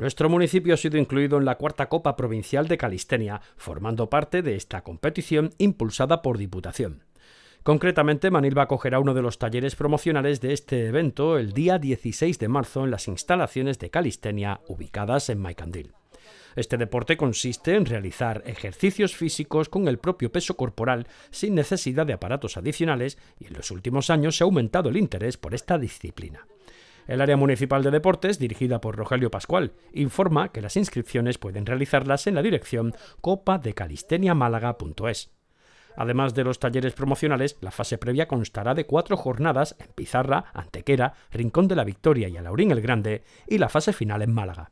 Nuestro municipio ha sido incluido en la cuarta Copa Provincial de Calistenia, formando parte de esta competición impulsada por Diputación. Concretamente, Manilva acogerá uno de los talleres promocionales de este evento el día 16 de marzo en las instalaciones de Calistenia ubicadas en Maicandil. Este deporte consiste en realizar ejercicios físicos con el propio peso corporal sin necesidad de aparatos adicionales y en los últimos años se ha aumentado el interés por esta disciplina. El área municipal de deportes, dirigida por Rogelio Pascual, informa que las inscripciones pueden realizarlas en la dirección copadecalisteniamálaga.es. Además de los talleres promocionales, la fase previa constará de cuatro jornadas en Pizarra, Antequera, Rincón de la Victoria y Alaurín el Grande, y la fase final en Málaga.